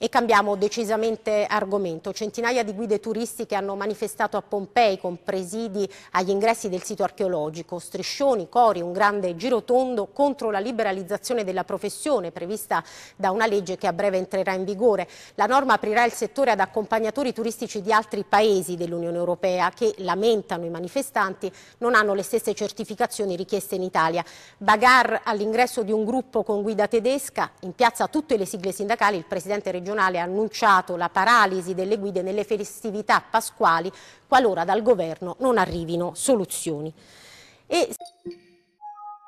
E cambiamo decisamente argomento. Centinaia di guide turistiche hanno manifestato a Pompei con presidi agli ingressi del sito archeologico, striscioni, cori, un grande girotondo contro la liberalizzazione della professione prevista da una legge che a breve entrerà in vigore. La norma aprirà il settore ad accompagnatori turistici di altri paesi dell'Unione Europea che, lamentano i manifestanti, non hanno le stesse certificazioni richieste in Italia. Bagar all'ingresso di un gruppo con guida tedesca, in piazza tutte le sigle sindacali, il presidente regionale regionale ha annunciato la paralisi delle guide nelle festività pasquali qualora dal governo non arrivino soluzioni. E...